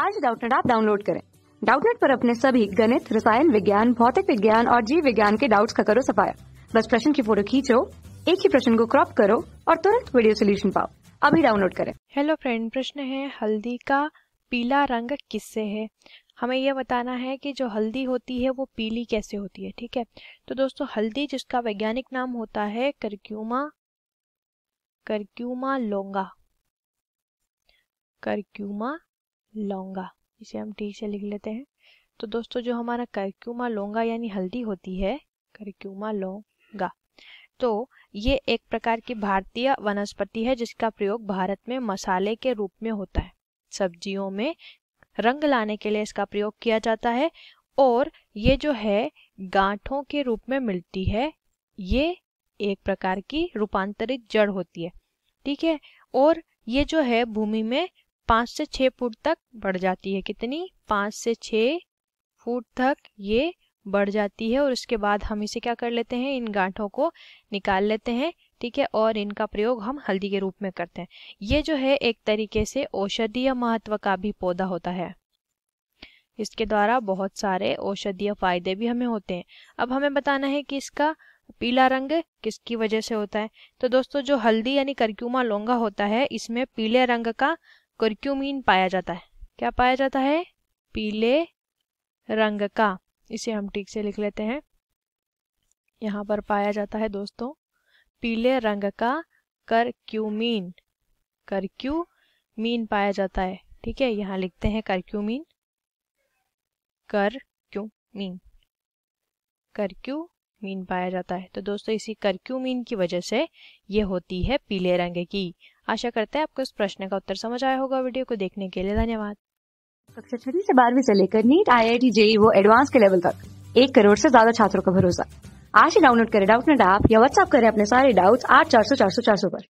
आज डाउटनेट आप डाउनलोड करें डाउटनेट पर अपने सभी गणित रसायन विज्ञान भौतिक विज्ञान और जीव विज्ञान के डाउट्स का करो सफाया बस प्रश्न की फोटो खींचो एक ही प्रश्न को क्रॉप करो और तुरंत वीडियो सोल्यूशन पाओ अभी डाउनलोड करें हेलो फ्रेंड प्रश्न है हल्दी का पीला रंग किससे है हमें यह बताना है कि जो हल्दी होती है वो पीली कैसे होती है ठीक है तो दोस्तों हल्दी जिसका वैज्ञानिक नाम होता है करक्यूमा करक्यूमा लोंगा करक्यूमा लौंगा इसे हम टी से लिख लेते हैं तो दोस्तों जो हमारा करक्यूमा लौंगा यानी हल्दी होती है करक्यूमा लौंगा तो ये एक प्रकार की भारतीय वनस्पति है जिसका प्रयोग भारत में मसाले के रूप में होता है सब्जियों में रंग लाने के लिए इसका प्रयोग किया जाता है और ये जो है गांठों के रूप में मिलती है ये एक प्रकार की रूपांतरित जड़ होती है ठीक है और ये जो है भूमि में पाँच से छः फुट तक बढ़ जाती है कितनी पाँच से छः फुट तक ये बढ़ जाती है और उसके बाद हम इसे क्या कर लेते हैं इन गांठों को निकाल लेते हैं ठीक है और इनका प्रयोग हम हल्दी के रूप में करते हैं ये जो है एक तरीके से औषधीय महत्व का भी पौधा होता है इसके द्वारा बहुत सारे औषधीय फायदे भी हमें होते हैं अब हमें बताना है कि इसका पीला रंग किसकी वजह से होता है तो दोस्तों जो हल्दी यानी करक्यूमा लोंगा होता है इसमें पीले रंग का करक्यूमिन पाया जाता है क्या पाया जाता है पीले रंग का इसे हम ठीक से लिख लेते हैं यहाँ पर पाया जाता है दोस्तों पीले रंग का करक्यूमीन मीन पाया जाता है ठीक है यहाँ लिखते हैं करक्यूमीन कर करक्यू मीन पाया जाता है तो दोस्तों इसी करक्यू मीन की वजह से ये होती है पीले रंग की आशा करते हैं आपको इस प्रश्न का उत्तर समझ आया होगा वीडियो को देखने के लिए धन्यवाद कक्षा छठी से बारहवीं से लेकर NEET I I T JEE वो एडवांस के लेवल तक एक करोड़ से ज्यादा छात्रों का भरोसा आज ही डाउनलोड करें डाउट नेट ऐप या व्हाट्सअप करें अपने सारे डाउट्स आठ चार सौ चार सौ चार सौ पर